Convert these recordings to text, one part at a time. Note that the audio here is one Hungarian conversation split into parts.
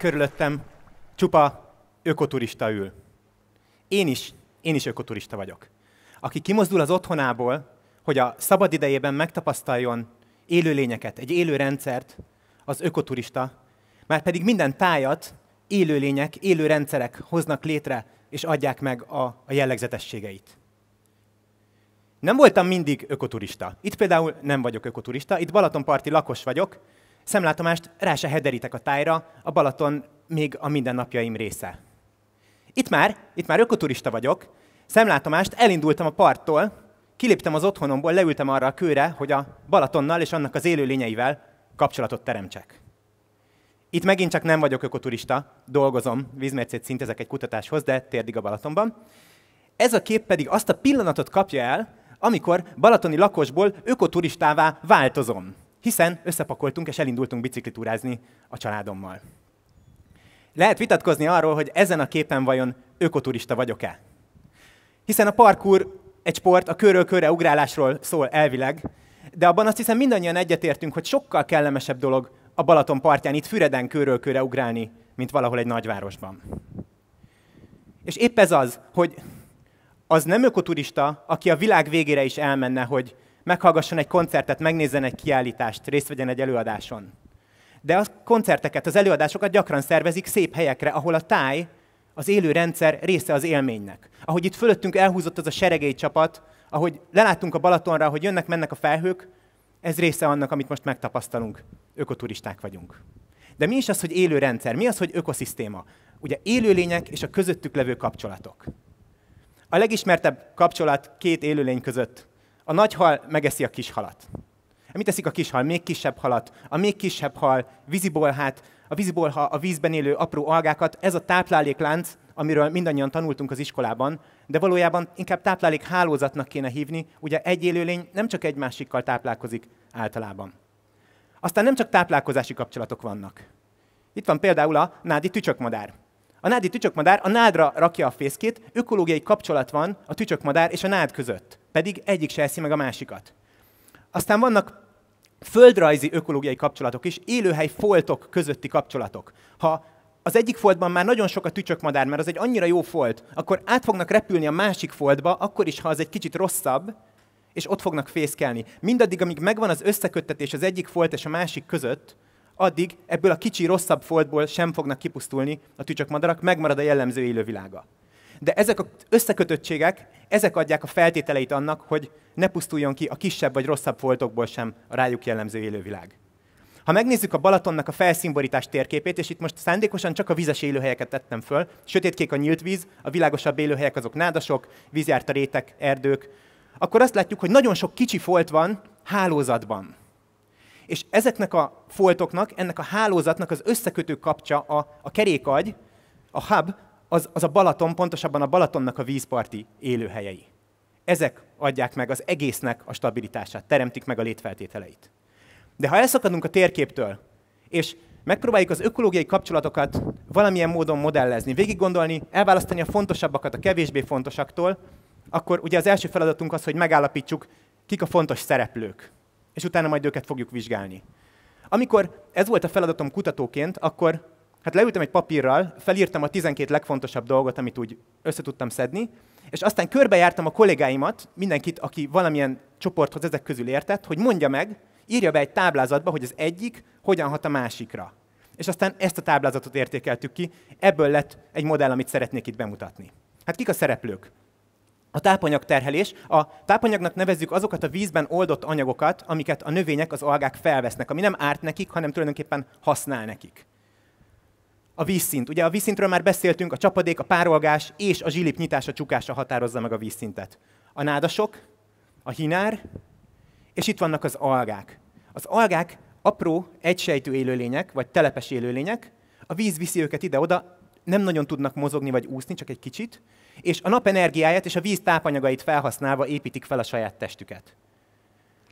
körülöttem csupa ökoturista ül. Én is, én is ökoturista vagyok. Aki kimozdul az otthonából, hogy a szabad idejében megtapasztaljon élőlényeket, egy élő rendszert, az ökoturista, már pedig minden tájat élőlények, élő rendszerek hoznak létre és adják meg a, a jellegzetességeit. Nem voltam mindig ökoturista. Itt például nem vagyok ökoturista, itt Balatonparti lakos vagyok, Szemlátomást rá se hederítek a tájra, a Balaton még a mindennapjaim része. Itt már, itt már ökoturista vagyok, szemlátomást elindultam a parttól, kiléptem az otthonomból, leültem arra a kőre, hogy a Balatonnal és annak az élőlényeivel kapcsolatot teremtsek. Itt megint csak nem vagyok ökoturista, dolgozom, vízmércét szintezek egy kutatáshoz, de térdig a Balatonban. Ez a kép pedig azt a pillanatot kapja el, amikor balatoni lakosból ökoturistává változom hiszen összepakoltunk és elindultunk biciklitúrázni a családommal. Lehet vitatkozni arról, hogy ezen a képen vajon ökoturista vagyok-e. Hiszen a parkour egy sport, a körről körre ugrálásról szól elvileg, de abban azt hiszem mindannyian egyetértünk, hogy sokkal kellemesebb dolog a Balaton partján itt füreden körről körre ugrálni, mint valahol egy nagyvárosban. És épp ez az, hogy az nem ökoturista, aki a világ végére is elmenne, hogy meghallgasson egy koncertet, megnézzen egy kiállítást, részt vegyen egy előadáson. De a koncerteket, az előadásokat gyakran szervezik szép helyekre, ahol a táj, az élő rendszer része az élménynek. Ahogy itt fölöttünk elhúzott az a seregély csapat, ahogy leláttunk a Balatonra, hogy jönnek-mennek a felhők, ez része annak, amit most megtapasztalunk. Ökoturisták vagyunk. De mi is az, hogy élő rendszer? Mi az, hogy ökoszisztéma? Ugye élőlények és a közöttük levő kapcsolatok. A legismertebb kapcsolat két élőlény között a nagy hal megeszi a kis halat. Mit teszik a kis hal? Még kisebb halat. A még kisebb hal vízibolhát, a vízibolha a vízben élő apró algákat. Ez a tápláléklánc, amiről mindannyian tanultunk az iskolában, de valójában inkább táplálék hálózatnak kéne hívni, ugye egy élőlény nem csak egy másikkal táplálkozik általában. Aztán nem csak táplálkozási kapcsolatok vannak. Itt van például a nádi tücsökmadár. A nádi tücsökmadár a nádra rakja a fészkét, ökológiai kapcsolat van a tücsökmadár és a nád között. Pedig egyik se eszi meg a másikat. Aztán vannak földrajzi ökológiai kapcsolatok is, élőhely foltok közötti kapcsolatok. Ha az egyik foltban már nagyon sok a tücsökmadár, mert az egy annyira jó folt, akkor át fognak repülni a másik foltba, akkor is, ha az egy kicsit rosszabb, és ott fognak fészkelni. Mindaddig, amíg megvan az összeköttetés az egyik folt és a másik között, addig ebből a kicsi rosszabb foltból sem fognak kipusztulni a tücsökmadarak, megmarad a jellemző élővilága. De ezek az összekötöttségek, ezek adják a feltételeit annak, hogy ne pusztuljon ki a kisebb vagy rosszabb foltokból sem a rájuk jellemző élővilág. Ha megnézzük a Balatonnak a felszínborítás térképét, és itt most szándékosan csak a vizes élőhelyeket tettem föl, sötétkék a nyílt víz, a világosabb élőhelyek azok nádasok, vízjárta rétek, erdők, akkor azt látjuk, hogy nagyon sok kicsi folt van hálózatban. És ezeknek a foltoknak, ennek a hálózatnak az összekötő kapcsa a, a kerékagy, a hub, az, az a Balaton, pontosabban a Balatonnak a vízparti élőhelyei. Ezek adják meg az egésznek a stabilitását, teremtik meg a létfeltételeit. De ha elszakadunk a térképtől, és megpróbáljuk az ökológiai kapcsolatokat valamilyen módon modellezni, végiggondolni, elválasztani a fontosabbakat a kevésbé fontosaktól, akkor ugye az első feladatunk az, hogy megállapítsuk, kik a fontos szereplők, és utána majd őket fogjuk vizsgálni. Amikor ez volt a feladatom kutatóként, akkor hát leültem egy papírral, felírtam a 12 legfontosabb dolgot, amit úgy összetudtam szedni, és aztán körbejártam a kollégáimat, mindenkit, aki valamilyen csoporthoz ezek közül értett, hogy mondja meg, írja be egy táblázatba, hogy az egyik hogyan hat a másikra. És aztán ezt a táblázatot értékeltük ki, ebből lett egy modell, amit szeretnék itt bemutatni. Hát kik a szereplők? A tápanyag terhelés. A tápanyagnak nevezzük azokat a vízben oldott anyagokat, amiket a növények, az algák felvesznek, ami nem árt nekik, hanem tulajdonképpen használ nekik a vízszint. Ugye a vízszintről már beszéltünk, a csapadék, a párolgás és a zsilip nyitása, csukása határozza meg a vízszintet. A nádasok, a hinár, és itt vannak az algák. Az algák apró, egysejtű élőlények, vagy telepes élőlények, a víz viszi őket ide-oda, nem nagyon tudnak mozogni vagy úszni, csak egy kicsit, és a nap energiáját és a víz tápanyagait felhasználva építik fel a saját testüket.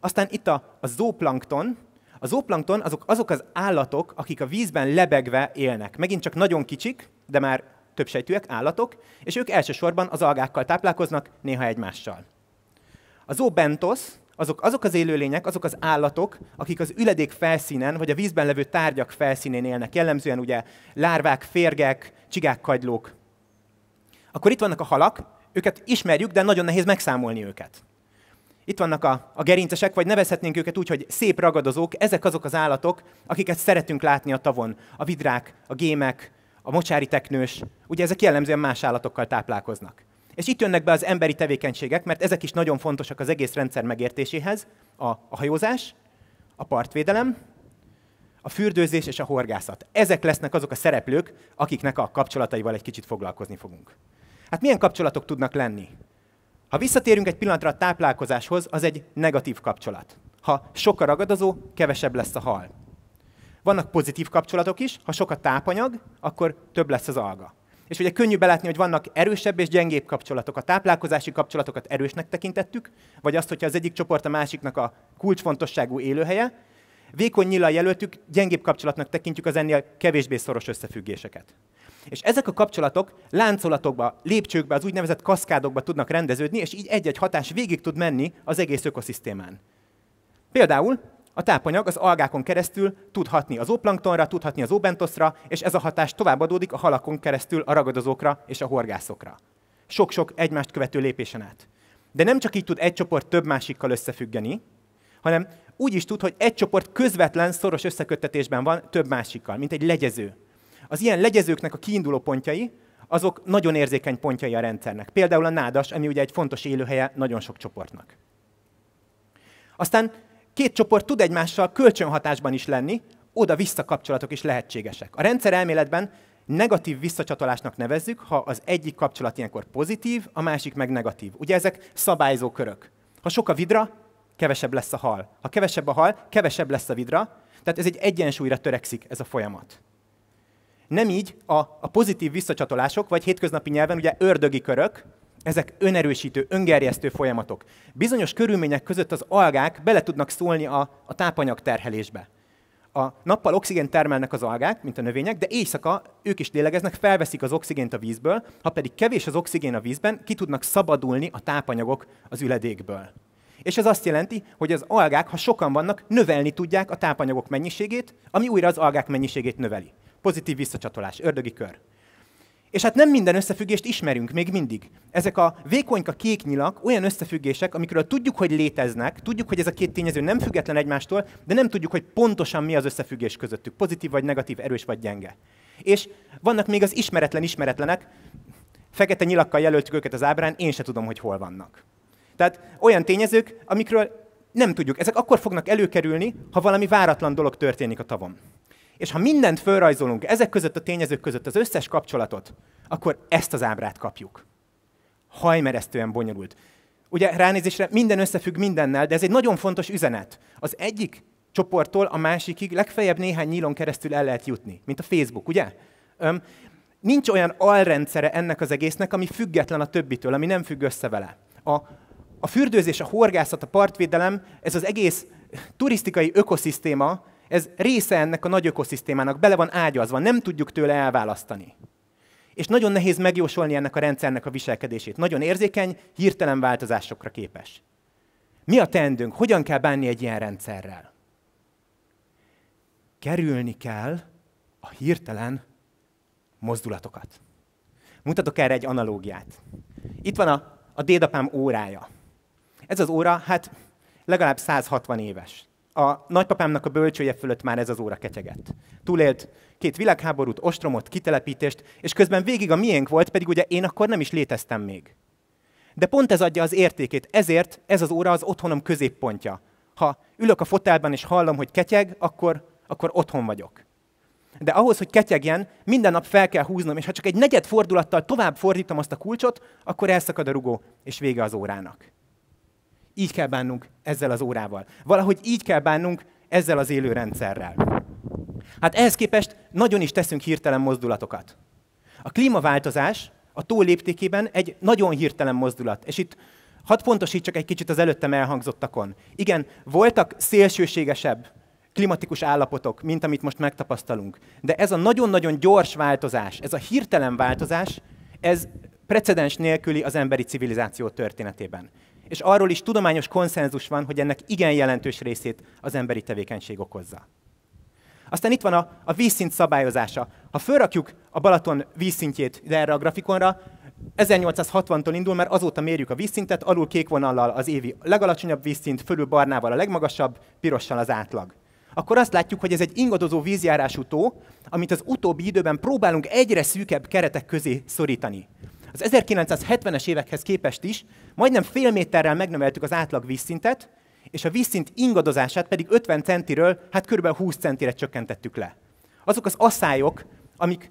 Aztán itt a, a zooplankton, az óplankton azok, azok az állatok, akik a vízben lebegve élnek. Megint csak nagyon kicsik, de már többsejtűek állatok, és ők elsősorban az algákkal táplálkoznak, néha egymással. Az óbentosz, azok, azok az élőlények, azok az állatok, akik az üledék felszínen, vagy a vízben levő tárgyak felszínén élnek, jellemzően ugye lárvák, férgek, csigák, kagylók. Akkor itt vannak a halak, őket ismerjük, de nagyon nehéz megszámolni őket. Itt vannak a, a gerincesek, vagy nevezhetnénk őket úgy, hogy szép ragadozók, ezek azok az állatok, akiket szeretünk látni a tavon. A vidrák, a gémek, a mocsári teknős, ugye ezek jellemzően más állatokkal táplálkoznak. És itt jönnek be az emberi tevékenységek, mert ezek is nagyon fontosak az egész rendszer megértéséhez. A, a hajózás, a partvédelem, a fürdőzés és a horgászat. Ezek lesznek azok a szereplők, akiknek a kapcsolataival egy kicsit foglalkozni fogunk. Hát milyen kapcsolatok tudnak lenni? Ha visszatérünk egy pillanatra a táplálkozáshoz, az egy negatív kapcsolat. Ha sok a ragadozó, kevesebb lesz a hal. Vannak pozitív kapcsolatok is, ha sok a tápanyag, akkor több lesz az alga. És ugye könnyű belátni, hogy vannak erősebb és gyengébb kapcsolatok. A táplálkozási kapcsolatokat erősnek tekintettük, vagy azt, hogyha az egyik csoport a másiknak a kulcsfontosságú élőhelye, Vékony nyila jelöltük, gyengébb kapcsolatnak tekintjük az ennél kevésbé szoros összefüggéseket. És ezek a kapcsolatok láncolatokba, lépcsőkbe, az úgynevezett kaszkádokba tudnak rendeződni, és így egy-egy hatás végig tud menni az egész ökoszisztémán. Például a tápanyag az algákon keresztül tudhatni az óplanktonra, tudhatni az óbentoszra, és ez a hatás továbbadódik a halakon keresztül a ragadozókra és a horgászokra. Sok-sok egymást követő lépésen át. De nem csak így tud egy csoport több másikkal összefüggeni, hanem úgy is tud, hogy egy csoport közvetlen szoros összeköttetésben van több másikkal, mint egy legyező. Az ilyen legyezőknek a kiinduló pontjai, azok nagyon érzékeny pontjai a rendszernek. Például a nádas, ami ugye egy fontos élőhelye nagyon sok csoportnak. Aztán két csoport tud egymással kölcsönhatásban is lenni, oda-vissza kapcsolatok is lehetségesek. A rendszer elméletben negatív visszacsatolásnak nevezzük, ha az egyik kapcsolat ilyenkor pozitív, a másik meg negatív. Ugye ezek szabályzó körök. Ha sok a vidra, kevesebb lesz a hal. Ha kevesebb a hal, kevesebb lesz a vidra, tehát ez egy egyensúlyra törekszik ez a folyamat. Nem így a, a pozitív visszacsatolások, vagy hétköznapi nyelven ugye ördögi körök, ezek önerősítő, öngerjesztő folyamatok. Bizonyos körülmények között az algák bele tudnak szólni a, a tápanyag terhelésbe. A nappal oxigént termelnek az algák, mint a növények, de éjszaka ők is lélegeznek, felveszik az oxigént a vízből, ha pedig kevés az oxigén a vízben, ki tudnak szabadulni a tápanyagok az üledékből. És ez azt jelenti, hogy az algák, ha sokan vannak, növelni tudják a tápanyagok mennyiségét, ami újra az algák mennyiségét növeli. Pozitív visszacsatolás, ördögi kör. És hát nem minden összefüggést ismerünk még mindig. Ezek a vékonyka kék nyilak olyan összefüggések, amikről tudjuk, hogy léteznek, tudjuk, hogy ez a két tényező nem független egymástól, de nem tudjuk, hogy pontosan mi az összefüggés közöttük, pozitív vagy negatív, erős vagy gyenge. És vannak még az ismeretlen ismeretlenek, fekete nyilakkal jelöltük őket az ábrán, én se tudom, hogy hol vannak. Tehát olyan tényezők, amikről nem tudjuk. Ezek akkor fognak előkerülni, ha valami váratlan dolog történik a tavon. És ha mindent fölrajzolunk ezek között a tényezők között az összes kapcsolatot, akkor ezt az ábrát kapjuk. Hajmeresztően bonyolult. Ugye ránézésre minden összefügg mindennel, de ez egy nagyon fontos üzenet. Az egyik csoporttól a másikig legfeljebb néhány nyílon keresztül el lehet jutni, mint a Facebook, ugye? Öm, nincs olyan alrendszere ennek az egésznek, ami független a többitől, ami nem függ össze vele. A a fürdőzés, a horgászat, a partvédelem, ez az egész turisztikai ökoszisztéma, ez része ennek a nagy ökoszisztémának, bele van ágyazva, nem tudjuk tőle elválasztani. És nagyon nehéz megjósolni ennek a rendszernek a viselkedését. Nagyon érzékeny, hirtelen változásokra képes. Mi a teendőnk? Hogyan kell bánni egy ilyen rendszerrel? Kerülni kell a hirtelen mozdulatokat. Mutatok erre egy analógiát. Itt van a, a dédapám órája. Ez az óra, hát legalább 160 éves. A nagypapámnak a bölcsője fölött már ez az óra ketyegett. Túlélt két világháborút, ostromot, kitelepítést, és közben végig a miénk volt, pedig ugye én akkor nem is léteztem még. De pont ez adja az értékét, ezért ez az óra az otthonom középpontja. Ha ülök a fotelben és hallom, hogy ketyeg, akkor, akkor otthon vagyok. De ahhoz, hogy ketyegjen, minden nap fel kell húznom, és ha csak egy negyed fordulattal tovább fordítom azt a kulcsot, akkor elszakad a rugó, és vége az órának. Így kell bánnunk ezzel az órával. Valahogy így kell bánnunk ezzel az élő rendszerrel. Hát ehhez képest nagyon is teszünk hirtelen mozdulatokat. A klímaváltozás a tó egy nagyon hirtelen mozdulat. És itt hadd pontosítsak egy kicsit az előttem elhangzottakon. Igen, voltak szélsőségesebb klimatikus állapotok, mint amit most megtapasztalunk. De ez a nagyon-nagyon gyors változás, ez a hirtelen változás, ez precedens nélküli az emberi civilizáció történetében és arról is tudományos konszenzus van, hogy ennek igen jelentős részét az emberi tevékenység okozza. Aztán itt van a, a vízszint szabályozása. Ha fölrakjuk a Balaton vízszintjét ide erre a grafikonra, 1860-tól indul, mert azóta mérjük a vízszintet, alul kék vonallal az évi legalacsonyabb vízszint, fölül barnával a legmagasabb, pirossal az átlag. Akkor azt látjuk, hogy ez egy ingadozó vízjárású tó, amit az utóbbi időben próbálunk egyre szűkebb keretek közé szorítani. Az 1970-es évekhez képest is majdnem fél méterrel megnöveltük az átlag vízszintet, és a vízszint ingadozását pedig 50 centiről, hát kb. 20 centire csökkentettük le. Azok az asszályok, amik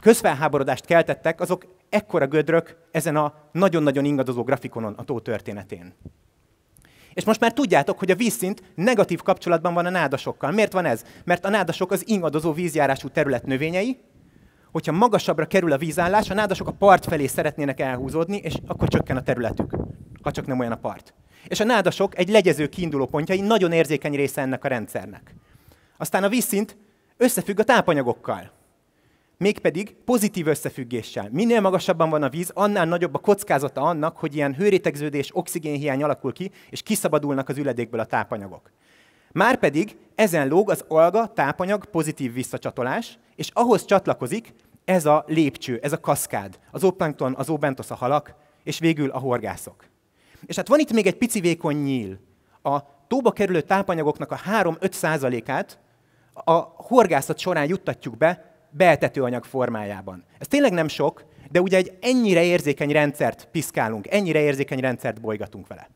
közfelháborodást keltettek, azok ekkora gödrök ezen a nagyon-nagyon ingadozó grafikonon a tó történetén. És most már tudjátok, hogy a vízszint negatív kapcsolatban van a nádasokkal. Miért van ez? Mert a nádasok az ingadozó vízjárású terület növényei, hogyha magasabbra kerül a vízállás, a nádasok a part felé szeretnének elhúzódni, és akkor csökken a területük, ha csak nem olyan a part. És a nádasok egy legyező kiinduló pontjai nagyon érzékeny része ennek a rendszernek. Aztán a vízszint összefügg a tápanyagokkal. Mégpedig pozitív összefüggéssel. Minél magasabban van a víz, annál nagyobb a kockázata annak, hogy ilyen hőrétegződés, oxigénhiány alakul ki, és kiszabadulnak az üledékből a tápanyagok. Márpedig ezen lóg az alga tápanyag pozitív visszacsatolás, és ahhoz csatlakozik ez a lépcső, ez a kaszkád, az óplankton, az óbentosz, a halak, és végül a horgászok. És hát van itt még egy pici vékony nyíl. A tóba kerülő tápanyagoknak a 3-5 százalékát a horgászat során juttatjuk be anyag formájában. Ez tényleg nem sok, de ugye egy ennyire érzékeny rendszert piszkálunk, ennyire érzékeny rendszert bolygatunk vele.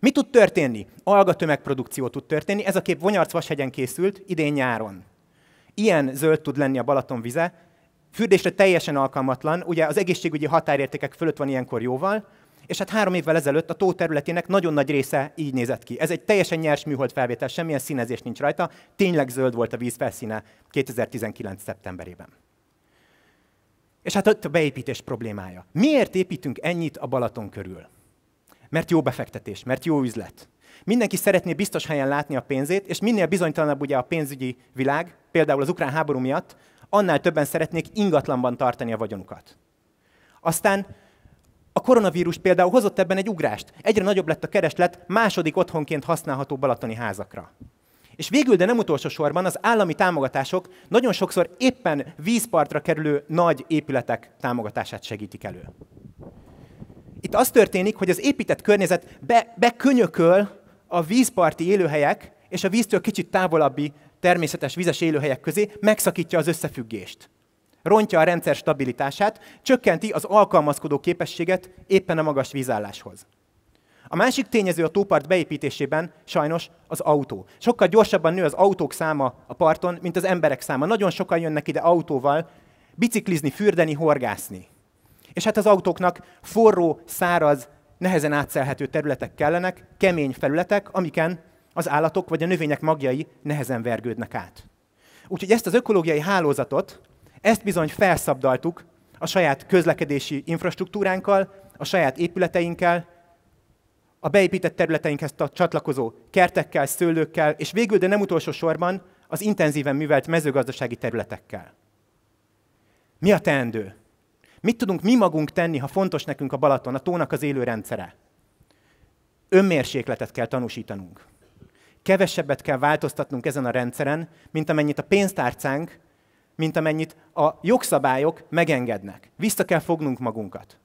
Mi tud történni? Alga tömegprodukció tud történni. Ez a kép Vonyarc Vashegyen készült idén nyáron. Ilyen zöld tud lenni a Balaton vize, fürdésre teljesen alkalmatlan, ugye az egészségügyi határértékek fölött van ilyenkor jóval, és hát három évvel ezelőtt a tó területének nagyon nagy része így nézett ki. Ez egy teljesen nyers műhold felvétel, semmilyen színezés nincs rajta, tényleg zöld volt a víz felszíne 2019. szeptemberében. És hát ott a beépítés problémája. Miért építünk ennyit a Balaton körül? Mert jó befektetés, mert jó üzlet. Mindenki szeretné biztos helyen látni a pénzét, és minél bizonytalanabb ugye a pénzügyi világ, például az ukrán háború miatt, annál többen szeretnék ingatlanban tartani a vagyonukat. Aztán a koronavírus például hozott ebben egy ugrást. Egyre nagyobb lett a kereslet második otthonként használható balatoni házakra. És végül, de nem utolsó sorban, az állami támogatások nagyon sokszor éppen vízpartra kerülő nagy épületek támogatását segítik elő. Itt az történik, hogy az épített környezet be, bekönyököl a vízparti élőhelyek és a víztől kicsit távolabbi természetes vizes élőhelyek közé megszakítja az összefüggést. Rontja a rendszer stabilitását, csökkenti az alkalmazkodó képességet éppen a magas vízálláshoz. A másik tényező a tópart beépítésében sajnos az autó. Sokkal gyorsabban nő az autók száma a parton, mint az emberek száma. Nagyon sokan jönnek ide autóval, biciklizni, fürdeni, horgászni. És hát az autóknak forró, száraz, nehezen átszelhető területek kellenek, kemény felületek, amiken az állatok vagy a növények magjai nehezen vergődnek át. Úgyhogy ezt az ökológiai hálózatot, ezt bizony felszabdaltuk a saját közlekedési infrastruktúránkkal, a saját épületeinkkel, a beépített területeinkhez csatlakozó kertekkel, szőlőkkel, és végül, de nem utolsó sorban az intenzíven művelt mezőgazdasági területekkel. Mi a teendő? Mit tudunk mi magunk tenni, ha fontos nekünk a Balaton, a tónak az élő rendszere? Önmérsékletet kell tanúsítanunk. Kevesebbet kell változtatnunk ezen a rendszeren, mint amennyit a pénztárcánk, mint amennyit a jogszabályok megengednek. Vissza kell fognunk magunkat.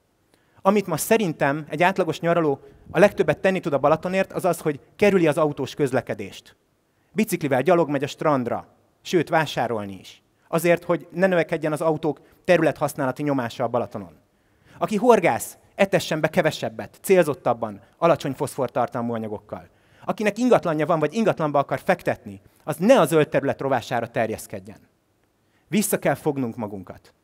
Amit ma szerintem egy átlagos nyaraló a legtöbbet tenni tud a Balatonért, az az, hogy kerüli az autós közlekedést. Biciklivel gyalog megy a strandra, sőt vásárolni is azért, hogy ne növekedjen az autók területhasználati nyomása a Balatonon. Aki horgász, etessen be kevesebbet, célzottabban, alacsony foszfortartalmú anyagokkal. Akinek ingatlanja van, vagy ingatlanba akar fektetni, az ne a zöld terület rovására terjeszkedjen. Vissza kell fognunk magunkat.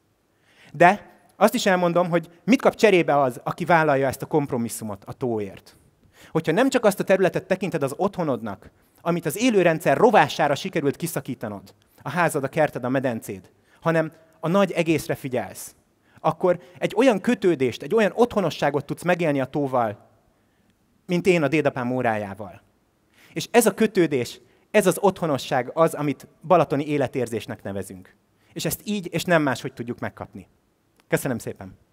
De azt is elmondom, hogy mit kap cserébe az, aki vállalja ezt a kompromisszumot a tóért. Hogyha nem csak azt a területet tekinted az otthonodnak, amit az élőrendszer rovására sikerült kiszakítanod, a házad, a kerted, a medencéd, hanem a nagy egészre figyelsz. Akkor egy olyan kötődést, egy olyan otthonosságot tudsz megélni a tóval, mint én a dédapám órájával. És ez a kötődés, ez az otthonosság az, amit balatoni életérzésnek nevezünk. És ezt így és nem máshogy tudjuk megkapni. Köszönöm szépen!